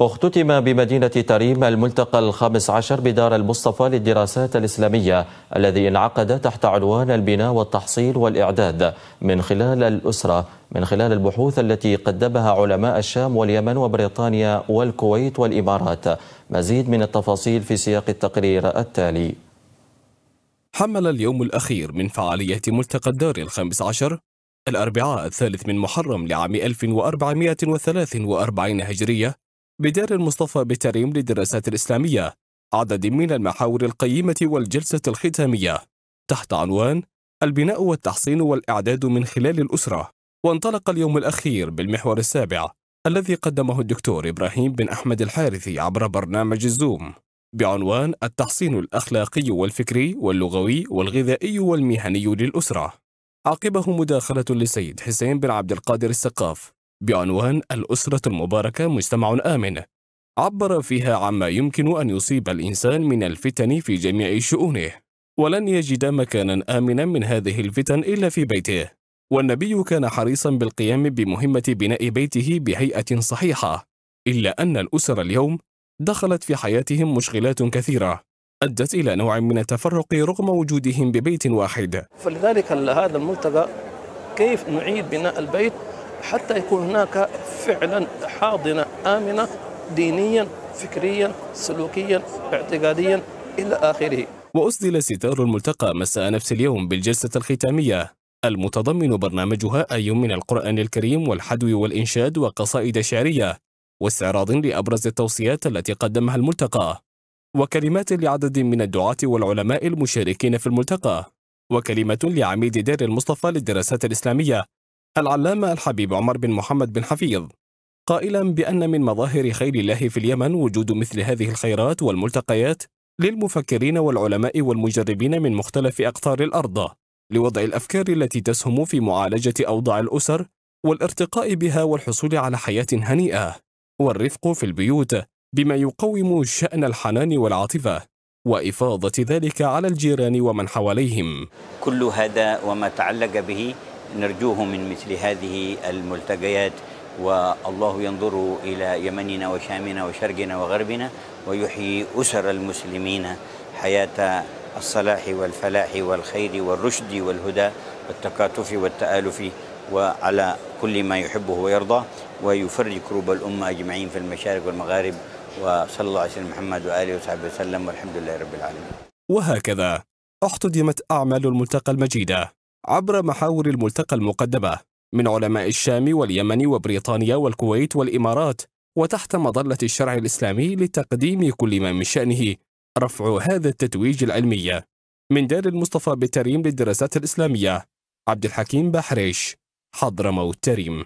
اختتم بمدينة تريم الملتقى الخامس عشر بدار المصطفى للدراسات الإسلامية الذي انعقد تحت عنوان البناء والتحصيل والإعداد من خلال الأسرة من خلال البحوث التي قدمها علماء الشام واليمن وبريطانيا والكويت والإمارات مزيد من التفاصيل في سياق التقرير التالي حمل اليوم الأخير من فعالية ملتقى الدار الخامس عشر الأربعاء الثالث من محرم لعام 1443 هجرية بدار المصطفى بتريم للدراسات الإسلامية عدد من المحاور القيمة والجلسة الختامية تحت عنوان البناء والتحصين والإعداد من خلال الأسرة وانطلق اليوم الأخير بالمحور السابع الذي قدمه الدكتور إبراهيم بن أحمد الحارثي عبر برنامج الزوم بعنوان التحصين الأخلاقي والفكري واللغوي والغذائي والمهني للأسرة عقبه مداخلة للسيد حسين بن عبد القادر السقاف بعنوان الأسرة المباركة مجتمع آمن عبر فيها عما يمكن أن يصيب الإنسان من الفتن في جميع شؤونه ولن يجد مكانا آمنا من هذه الفتن إلا في بيته والنبي كان حريصا بالقيام بمهمة بناء بيته بهيئة صحيحة إلا أن الأسر اليوم دخلت في حياتهم مشغلات كثيرة أدت إلى نوع من التفرق رغم وجودهم ببيت واحد فلذلك هذا الملتقى كيف نعيد بناء البيت حتى يكون هناك فعلا حاضنة آمنة دينيا فكريا سلوكيا اعتقاديا إلى آخره وأسدل ستار الملتقى مساء نفس اليوم بالجلسة الختامية المتضمن برنامجها أي من القرآن الكريم والحدو والإنشاد وقصائد شعرية واستعراض لأبرز التوصيات التي قدمها الملتقى وكلمات لعدد من الدعاة والعلماء المشاركين في الملتقى وكلمة لعميد دير المصطفى للدراسات الإسلامية العلامة الحبيب عمر بن محمد بن حفيظ قائلا بأن من مظاهر خير الله في اليمن وجود مثل هذه الخيرات والملتقيات للمفكرين والعلماء والمجربين من مختلف أقطار الأرض لوضع الأفكار التي تسهم في معالجة أوضاع الأسر والارتقاء بها والحصول على حياة هنيئة والرفق في البيوت بما يقوم شأن الحنان والعاطفة وإفاضة ذلك على الجيران ومن حواليهم كل هذا وما تعلق به نرجوه من مثل هذه الملتقيات والله ينظر إلى يمننا وشامنا وشرقنا وغربنا ويحيي أسر المسلمين حياة الصلاح والفلاح والخير والرشد والهدى والتكاتف والتآلف وعلى كل ما يحبه ويرضى ويفرج كروب الأمة أجمعين في المشارق والمغارب وصلى الله على سيدنا محمد وآله وصحبه وسلم والحمد لله رب العالمين وهكذا احتدمت أعمال الملتقى المجيدة عبر محاور الملتقى المقدمة من علماء الشام واليمن وبريطانيا والكويت والإمارات وتحت مظلة الشرع الإسلامي لتقديم كل ما من شأنه رفع هذا التتويج العلمي من دار المصطفى بالتريم للدراسات الإسلامية عبد الحكيم بحريش حضرموت تريم